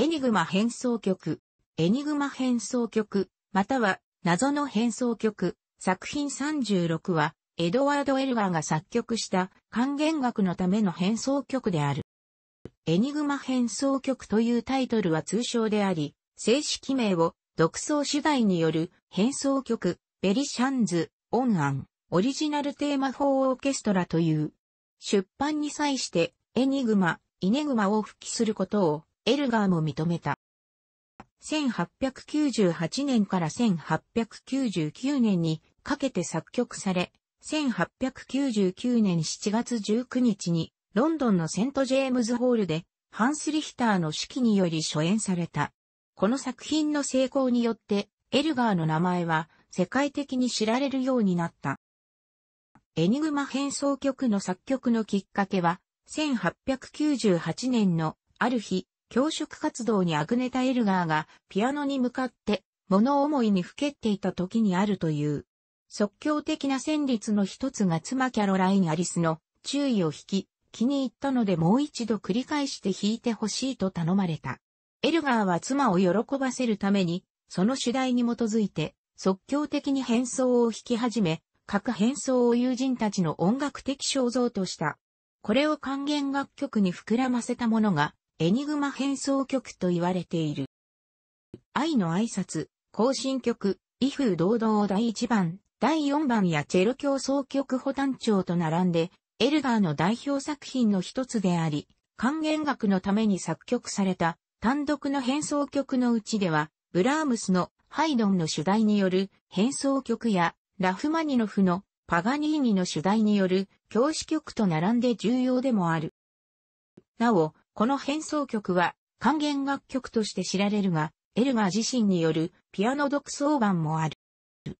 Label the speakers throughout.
Speaker 1: エニグマ変奏曲、エニグマ変奏曲、または謎の変奏曲、作品36は、エドワード・エルガーが作曲した還元楽のための変奏曲である。エニグマ変奏曲というタイトルは通称であり、正式名を独奏主題による変奏曲、ベリシャンズ、オンアン、オリジナルテーマ法オーケストラという、出版に際して、エニグマ、イネグマを復帰することをエルガーも認めた。1898年から1899年にかけて作曲され、1899年7月19日にロンドンのセントジェームズホールでハンス・リヒターの指揮により初演された。この作品の成功によってエルガーの名前は世界的に知られるようになった。エニグマ変奏曲の作曲のきっかけは1898年のある日教職活動にアグネタ・エルガーがピアノに向かって物思いにふけっていた時にあるという。即興的な旋律の一つが妻キャロライン・アリスの注意を引き、気に入ったのでもう一度繰り返して弾いてほしいと頼まれた。エルガーは妻を喜ばせるために、その主題に基づいて即興的に変装を弾き始め、各変装を友人たちの音楽的肖像とした。これを還元楽曲に膨らませたものが、エニグマ変奏曲と言われている。愛の挨拶、行進曲、威風堂々第1番、第4番やチェロ協奏曲保短調と並んで、エルガーの代表作品の一つであり、還元楽のために作曲された単独の変奏曲のうちでは、ブラームスのハイドンの主題による変奏曲や、ラフマニノフのパガニーニの主題による教師曲と並んで重要でもある。なお、この変奏曲は管弦楽曲として知られるが、エルガー自身によるピアノ独奏版もある。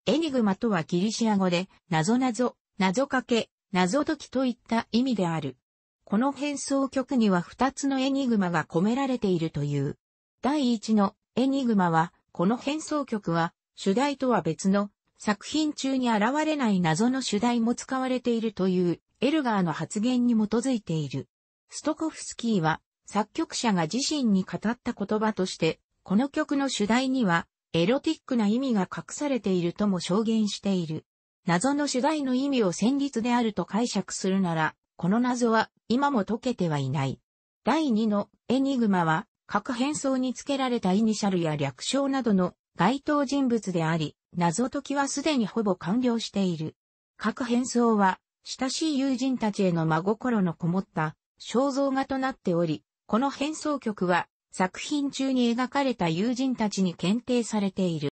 Speaker 1: エニグマとはギリシア語で、謎謎、謎かけ、謎解きといった意味である。この変奏曲には2つのエニグマが込められているという。第1のエニグマは、この変奏曲は、主題とは別の作品中に現れない謎の主題も使われているというエルガーの発言に基づいている。ストコフスキーは作曲者が自身に語った言葉として、この曲の主題には、エロティックな意味が隠されているとも証言している。謎の主題の意味を旋律であると解釈するなら、この謎は今も解けてはいない。第2のエニグマは、各変装につけられたイニシャルや略称などの該当人物であり、謎解きはすでにほぼ完了している。各変装は、親しい友人たちへの真心のこもった肖像画となっており、この変奏曲は作品中に描かれた友人たちに検定されている。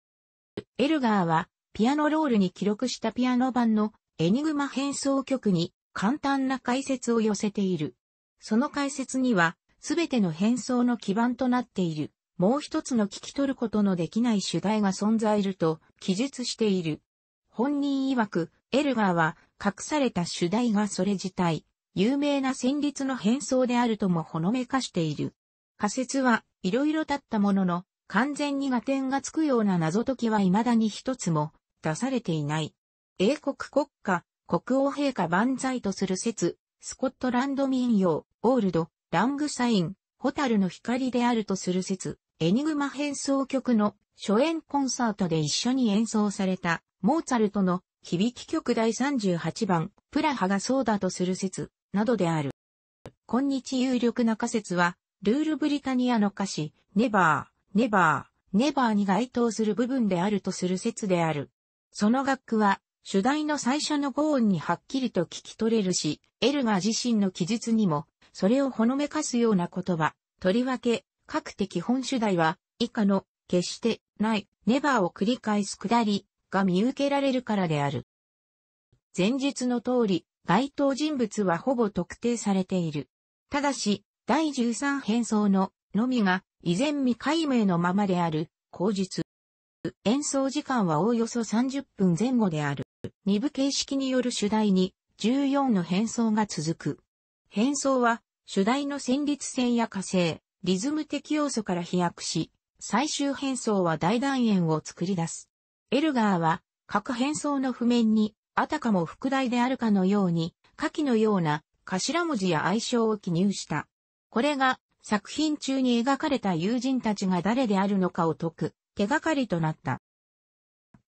Speaker 1: エルガーはピアノロールに記録したピアノ版のエニグマ変奏曲に簡単な解説を寄せている。その解説にはすべての変装の基盤となっているもう一つの聞き取ることのできない主題が存在ると記述している。本人曰くエルガーは隠された主題がそれ自体、有名な旋律の変装であるともほのめかしている。仮説はいろいろ立ったものの、完全に合点がつくような謎解きは未だに一つも出されていない。英国国家、国王陛下万歳とする説、スコットランド民謡、オールド、ラングサイン、ホタルの光であるとする説、エニグマ変装曲の初演コンサートで一緒に演奏された、モーツァルトの響き曲第38番、プラハがそうだとする説、などである。今日有力な仮説は、ルールブリタニアの歌詞、ネバー、ネバー、ネバーに該当する部分であるとする説である。その楽句は、主題の最初の語音にはっきりと聞き取れるし、エルガー自身の記述にも、それをほのめかすような言葉、とりわけ、各的本主題は、以下の、決して、ない、ネバーを繰り返すくだり、が見受けられるからである。前述の通り、該当人物はほぼ特定されている。ただし、第13変装の、のみが、依然未解明のままである、口述。演奏時間はおおよそ30分前後である。二部形式による主題に、14の変装が続く。変装は、主題の旋律線や火星、リズム的要素から飛躍し、最終変装は大団円を作り出す。エルガーは、各変装の譜面に、あたかも副題であるかのように、下記のような頭文字や愛称を記入した。これが作品中に描かれた友人たちが誰であるのかを解く手がかりとなった。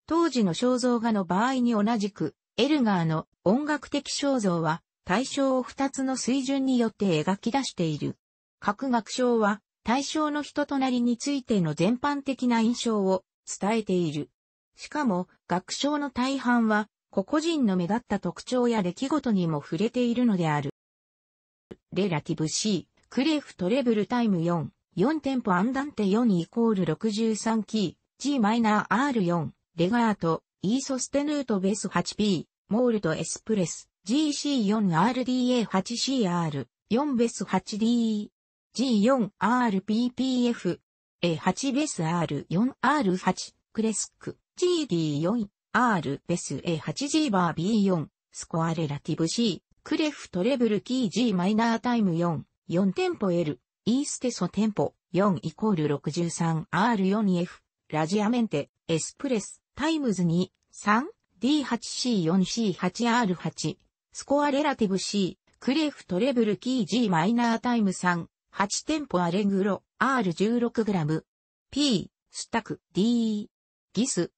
Speaker 1: 当時の肖像画の場合に同じく、エルガーの音楽的肖像は対象を二つの水準によって描き出している。各学章は対象の人となりについての全般的な印象を伝えている。しかも、学章の大半は個々人の目立った特徴や出来事にも触れているのである。レラティブ C、クレフトレブルタイム4、4テンポアンダンテ4イコール63キー、G マイナー R4、レガート、E ソステヌートベース 8P、モールドエスプレス、GC4RDA8CR、4ベース 8DE、G4RPPF、A8 ベース R4R8、クレスク、GD4、R ベス A8G バー B4、スコアレラティブ C、クレフトレブルキー G マイナータイム4、4テンポ L、イーステソテンポ4イコール 63R4F、ラジアメンテ、エスプレス、タイムズ2、3、D8C4C8R8、スコアレラティブ C、クレフトレブルキー G マイナータイム3、8テンポアレグロ、R16g、P、スタク、D、ギス、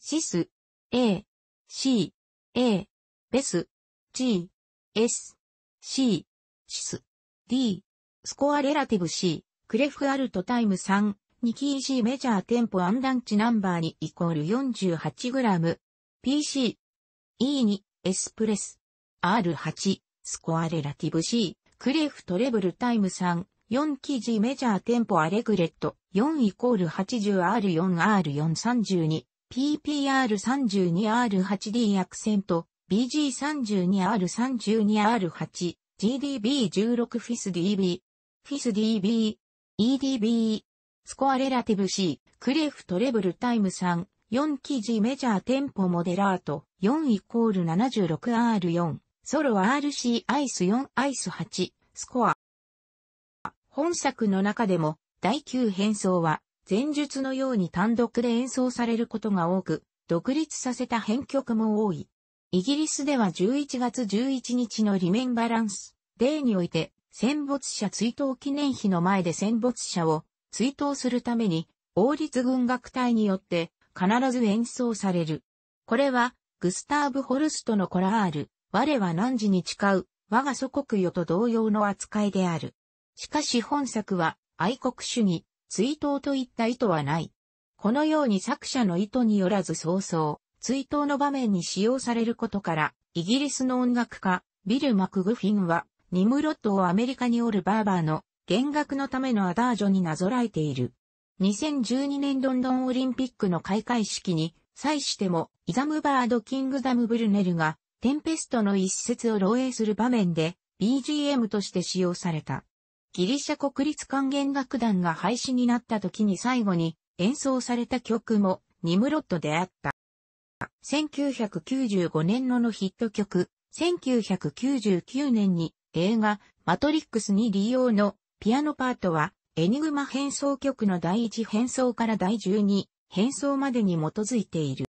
Speaker 1: シス、A, C, A, ベス、G, S, C, シス、D, スコアレラティブ C、クレフアルトタイム3、2キー G メジャーテンポアンランチナンバー2イコール 48g、PC、E2、エスプレス、R8、スコアレラティブ C、クレフトレブルタイム3、4ー事メジャーテンポアレグレット4イコール 80R4R432 PPR32R8D アクセント、BG32R32R8、GDB16 f i ス d b f i ス d b EDB、スコアレラティブ C、クレフトレブルタイム3、4記事メジャーテンポモデラート、4イコール 76R4、ソロ RC アイス4アイス8、スコア。本作の中でも、第9変装は、前述のように単独で演奏されることが多く、独立させた編曲も多い。イギリスでは11月11日のリメンバランスデーにおいて、戦没者追悼記念碑の前で戦没者を追悼するために、王立軍楽隊によって必ず演奏される。これは、グスターブ・ホルストのコラール、我は何時に誓う、我が祖国よと同様の扱いである。しかし本作は愛国主義、追悼といった意図はない。このように作者の意図によらず早々、追悼の場面に使用されることから、イギリスの音楽家、ビル・マクグフィンは、ニムロットをアメリカにおるバーバーの減額のためのアダージョになぞらえている。2012年ロンドンオリンピックの開会式に、際しても、イザムバード・キングダム・ブルネルが、テンペストの一節を漏洩する場面で、BGM として使用された。ギリシャ国立管弦楽団が廃止になった時に最後に演奏された曲もニムロットであった。1995年ののヒット曲、1999年に映画マトリックスに利用のピアノパートはエニグマ変奏曲の第1変奏から第12変奏までに基づいている。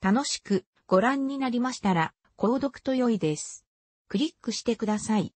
Speaker 1: 楽しくご覧になりましたら購読と良いです。クリックしてください。